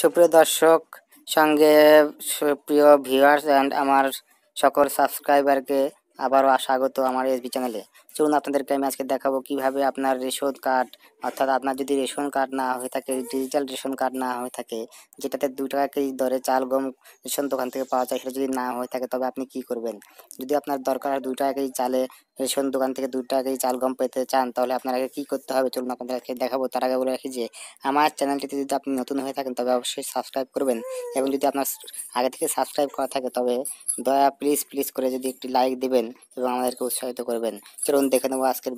সুপ্রিয় দর্শক সঙ্গে সুপ্রিয় ভিউয়ার্স অ্যান্ড আমার সকল সাবস্ক্রাইবারকে আবারও স্বাগত আমার এসবি চ্যানেলে চলুন আপনাদেরকে আমি আজকে দেখাবো কিভাবে আপনার রেশন কার্ড অর্থাৎ আপনার যদি রেশন কার্ড না হয়ে থাকে ডিজিটাল রেশন কার্ড না হয়ে থাকে যেটাতে দু টাকা কেজি দরে চাল গম রেশন দোকান থেকে পাওয়া যায় সেটা যদি না হয়ে থাকে তবে আপনি কি করবেন যদি আপনার দরকার হয় দু টাকা কেজি চালে রেশন দোকান থেকে দু টাকা কেজি চাল গম পেতে চান তাহলে আপনাকে কী করতে হবে চলুন আপনাদের আজকে দেখাবো তার আগে বলে রাখি যে আমার চ্যানেলটিতে যদি আপনি নতুন হয়ে থাকেন তবে অবশ্যই সাবস্ক্রাইব করবেন এবং যদি আপনার আগে থেকে সাবস্ক্রাইব করা থাকে তবে দয়া প্লিজ প্লিজ করে যদি একটি লাইক দেবেন এবং আমাদেরকে উৎসাহিত করবেন চলুন দেখে নেবো আজকের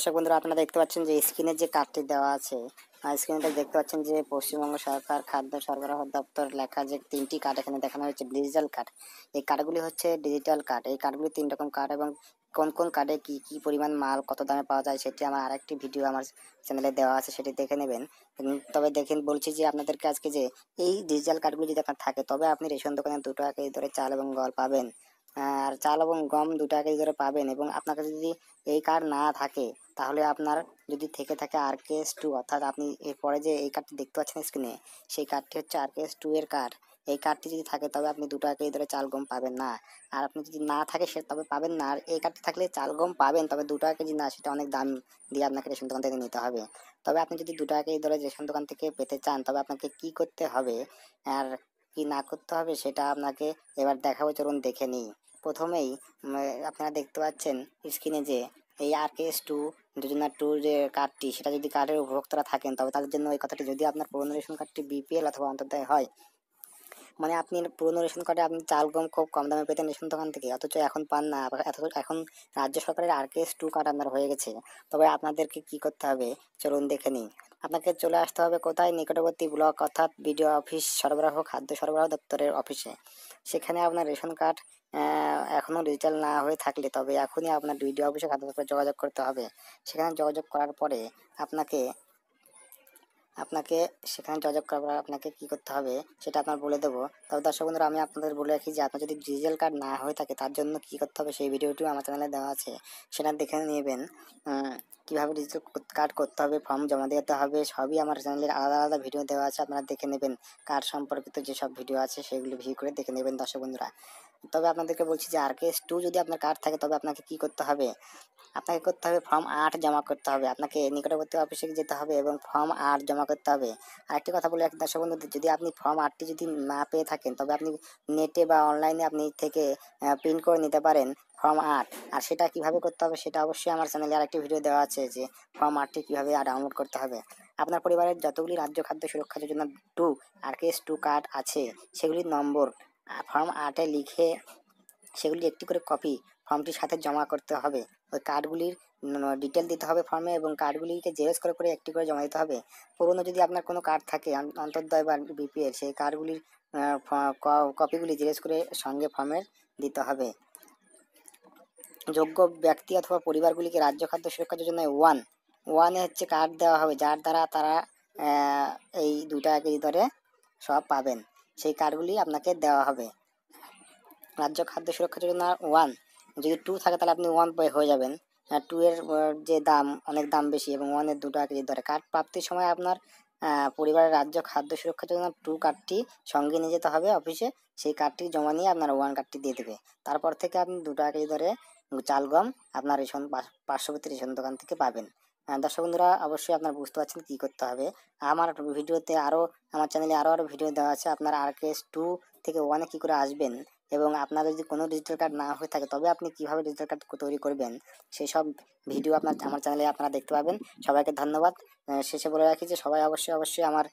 দর্শক বন্ধুরা আপনারা দেখতে পাচ্ছেন যে স্ক্রিনে যে কার্ডটি দেওয়া আছে স্ক্রিনটা দেখতে পাচ্ছেন যে পশ্চিমবঙ্গ সরকার খাদ্য সরবরাহ দপ্তর লেখা যে তিনটি কার্ড এখানে দেখানো হয়েছে ডিজিটাল কার্ড এই কার্ডগুলি হচ্ছে ডিজিটাল কার্ড এই কার্ডগুলি তিন রকম কার্ড এবং কোন কোন কার্ডে কি কি পরিমাণ মাল কত দামে পাওয়া যায় সেটি আমার আরেকটি ভিডিও আমার চ্যানেলে দেওয়া আছে সেটি দেখে নেবেন তবে দেখেন বলছি যে আপনাদেরকে আজকে যে এই ডিজিটাল কার্ডগুলি যদি আপনার থাকে তবে আপনি রেশন দোকানে দু টাকা ধরে চাল এবং গল পাবেন আর চাল এবং গম দু টাকা ধরে পাবেন এবং আপনাকে যদি এই কার্ড না থাকে তাহলে আপনার যদি থেকে থাকে আর কে এস টু অর্থাৎ আপনি এরপরে যে এই কার্ডটি দেখতে পাচ্ছেন স্ক্রিনে সেই কার্ডটি হচ্ছে আর কে এস টু এর কার্ড এই কার্ডটি যদি থাকে তবে আপনি দু টাকাই ধরে চাল গম পাবেন না আর আপনি যদি না থাকে সে তবে পাবেন না আর এই কার্ডটি থাকলে চাল গম পাবেন তবে দু টাকা কেজি না সেটা অনেক দাম দিয়ে আপনাকে রেশন দোকান থেকে নিতে হবে তবে আপনি যদি দু টাকা কেজি ধরে রেশন দোকান থেকে পেতে চান তবে আপনাকে কি করতে হবে আর কি না করতে হবে সেটা আপনাকে এবার দেখাবো চলুন দেখে নিই প্রথমেই আপনারা দেখতে পাচ্ছেন স্ক্রিনে যে এই আর কেস টু যোজনা টুর যে কার্ডটি সেটা যদি কার্ডের উপভোক্তারা থাকেন তবে তাদের জন্য এই কথাটি যদি আপনার পুরনো রেশন কার্ডটি বিপিএল অথবা অন্তর্দায় হয় মানে আপনি পুরনো রেশন কার্ডে আপনি চাল গম খুব কম দামে পেতেন রেশন দোকান থেকে অথচ এখন পান না এত এখন রাজ্য সরকারের আর কেস টু কার্ড আপনার হয়ে গেছে তবে আপনাদেরকে কি করতে হবে চলুন দেখে নিই আপনাকে চলে আসতে হবে কোথায় নিকটবর্তী ব্লক অর্থাৎ বিডিও অফিস সরবরাহ খাদ্য সরবরাহ দপ্তরের অফিসে সেখানে আপনার রেশন কার্ড এখনও ডিজিটাল না হয়ে থাকলে তবে এখনই আপনার বিডিও অফিসে খাদ্য দপ্তরে যোগাযোগ করতে হবে সেখানে যোগাযোগ করার পরে আপনাকে আপনাকে সেখানে যোগাযোগ করার আপনাকে কী করতে হবে সেটা আপনার বলে দেবো তবে দর্শক বন্ধুরা আমি আপনাদের বলে রাখি যে আপনার যদি ডিজিটাল কার্ড না হয়ে থাকে তার জন্য কী করতে হবে সেই ভিডিওটিও আমার চ্যানেলে দেওয়া আছে সেটা দেখে নেবেন কীভাবে ডিজিটাল কার্ড করতে হবে ফর্ম জমা দিতে হবে সবই আমার চ্যানেলের আলাদা আলাদা ভিডিও দেওয়া আছে আপনারা দেখে নেবেন কার্ড সম্পর্কিত যেসব ভিডিও আছে সেগুলো ভিউ করে দেখে নেবেন দর্শক বন্ধুরা তবে আপনাদেরকে বলছি যে আর কেস টু যদি আপনার কার্ড থাকে তবে আপনাকে কি করতে হবে আপনাকে করতে হবে ফর্ম আট জমা করতে হবে আপনাকে নিকটবর্তী অফিসে যেতে হবে এবং ফর্ম আট জমা জমা করতে হবে আরেকটি কথা বলে দর্শক বন্ধুদের যদি আপনি ফর্ম আটটি যদি না পেয়ে থাকেন তবে আপনি নেটে বা অনলাইনে আপনি থেকে প্রিন্ট করে নিতে পারেন ফর্ম আট আর সেটা কিভাবে করতে হবে সেটা অবশ্যই আমার চ্যানেলে আরেকটি ভিডিও দেওয়া আছে যে ফর্ম আটটি কীভাবে ডাউনলোড করতে হবে আপনার পরিবারের যতগুলি রাজ্য খাদ্য সুরক্ষা যোজনা টু আর কেস টু কার্ড আছে সেগুলির নম্বর ফর্ম আটে লিখে সেগুলি একটি করে কপি ফর্মটির সাথে জমা করতে হবে ওই কার্ডগুলির ডিটেল দিতে হবে ফর্মে এবং কার্ডগুলিকে জেরক্স করে করে একটি করে জমা দিতে হবে পুরনো যদি আপনার কোনো কার্ড থাকে অন্তর্দয় বা বিপিএল সেই কার্ডগুলির কপিগুলি জেরক্স করে সঙ্গে ফর্মের দিতে হবে যোগ্য ব্যক্তি অথবা পরিবারগুলিকে রাজ্য খাদ্য সুরক্ষা যোজনায় ওয়ান ওয়ানে হচ্ছে কার্ড দেওয়া হবে যার দ্বারা তারা এই দুটা কেজি দরে সব পাবেন সেই কার্ডগুলি আপনাকে দেওয়া হবে রাজ্য খাদ্য সুরক্ষা যোজনা ওয়ান যদি টু থাকে তাহলে আপনি ওয়ান পয় হয়ে যাবেন টু এর যে দাম অনেক দাম বেশি এবং ওয়ানের দু টাকা কেজি দরে কার্ড প্রাপ্তির সময় আপনার পরিবারের রাজ্য খাদ্য সুরক্ষার জন্য টু কার্ডটি সঙ্গে নিয়ে যেতে হবে অফিসে সেই কার্ডটি জমা নিয়ে আপনার ওয়ান কার্ডটি দিয়ে দেবে তারপর থেকে আপনি দু টাকা কেজি দরে চাল গম আপনার রেশন পার্শ্ববর্তী রেশন দোকান থেকে পাবেন দর্শক বন্ধুরা অবশ্যই আপনার বুঝতে পারছেন কী করতে হবে আমার ভিডিওতে আরও আমার চ্যানেলে আরও আরও ভিডিও দেওয়া আছে আপনার আর কেস টু থেকে ওয়ানে কী করে আসবেন এবং আপনার যদি কোনো ডিজিটাল কার্ড না হয়ে থাকে তবে আপনি কিভাবে ডিজিটাল কার্ড তৈরি করবেন সেই সব ভিডিও আপনার আমার চ্যানেলে আপনারা দেখতে পাবেন সবাইকে ধন্যবাদ শেষে বলে রাখি যে সবাই অবশ্যই অবশ্যই আমার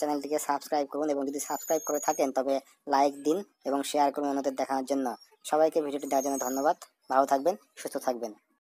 চ্যানেলটিকে সাবস্ক্রাইব করুন এবং যদি সাবস্ক্রাইব করে থাকেন তবে লাইক দিন এবং শেয়ার করুন অন্যদের দেখানোর জন্য সবাইকে ভিডিওটি দেওয়ার জন্য ধন্যবাদ ভালো থাকবেন সুস্থ থাকবেন